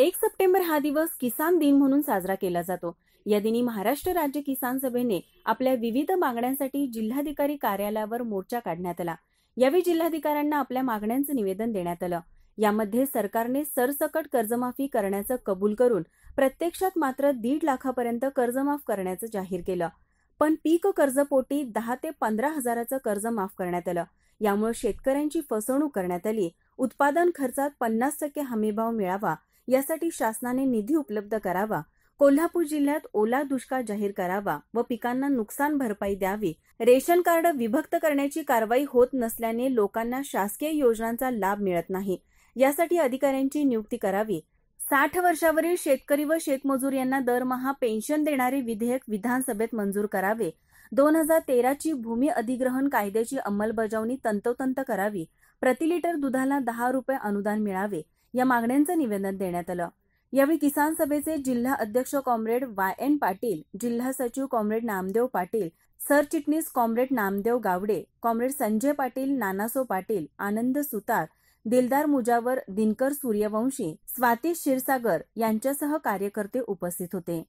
एक सप्टेंबर हा दिवस किसान दिन म्हणून साजरा केला जातो या दिनी महाराष्ट्र राज्य किसान सभेने आपल्या विविध मागण्यांसाठी जिल्हाधिकारी कार्यालयावर मोर्चा काढण्यात आला यावेळी जिल्हाधिकाऱ्यांना आपल्या मागण्यांचं निवेदन देण्यात आलं यामध्ये सरकारने सरसकट कर्जमाफी करण्याचं कबूल करून प्रत्यक्षात मात्र दीड लाखापर्यंत कर्जमाफ करण्याचं जाहीर केलं पण पीक कर्जपोटी दहा ते पंधरा हजाराचं कर्ज माफ करण्यात आलं यामुळे शेतकऱ्यांची फसवणूक करण्यात आली उत्पादन खर्चात पन्नास टक्के हमीभाव मिळावा यासाठी शासनाने निधी उपलब्ध करावा कोल्हापूर जिल्ह्यात ओला दुष्काळ जाहीर करावा व पिकांना नुकसान भरपाई द्यावी रेशन कार्ड विभक्त करण्याची कारवाई होत नसल्याने लोकांना शासकीय योजनांचा लाभ मिळत नाही यासाठी अधिकाऱ्यांची नियुक्ती करावी साठ वर्षावरील शेतकरी व शेतमजूर यांना दरमहा पेन्शन देणारे विधेयक विधानसभेत मंजूर करावे दोन हजार तेराची भूमी अधिग्रहण कायद्याची अंमलबजावणी तंतोतंत करावी प्रति लिटर दुधाला दहा रुपये अनुदान मिळावे या मागण्यांचं निवेदन देण्यात आलं यावेळी किसान सभेचे जिल्हा अध्यक्ष कॉम्रेड वाय एन पाटील जिल्हा सचिव कॉम्रेड नामदेव पाटील सरचिटणीस कॉम्रेड नामदेव गावडे कॉम्रेड संजय पाटील नानासो पाटील आनंद सुतार दिलदार मुजावर दिनकर सूर्यवंशी स्वाती क्षीरसागर यांच्यासह कार्यकर्ते उपस्थित होते